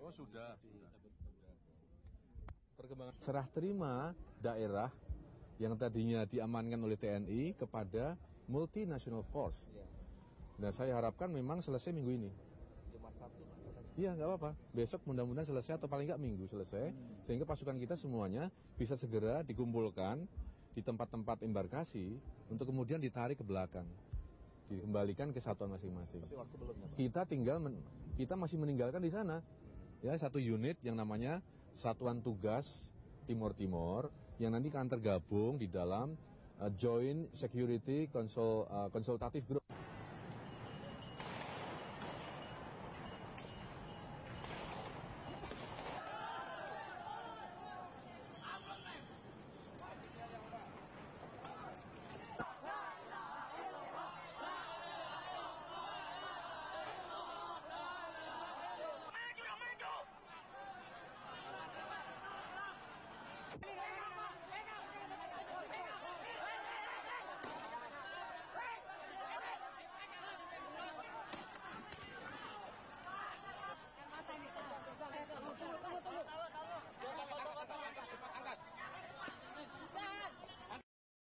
oh sudah serah terima daerah yang tadinya diamankan oleh TNI kepada multinational force. Nah saya harapkan memang selesai minggu ini. Iya nggak apa-apa. Besok mudah-mudahan selesai atau paling nggak minggu selesai, hmm. sehingga pasukan kita semuanya bisa segera dikumpulkan di tempat-tempat embarkasi untuk kemudian ditarik ke belakang, dikembalikan ke satuan masing-masing. Ya, kita tinggal, kita masih meninggalkan di sana ya satu unit yang namanya Satuan Tugas Timur Timur yang nanti akan tergabung di dalam uh, Joint Security eh, Consultative Group.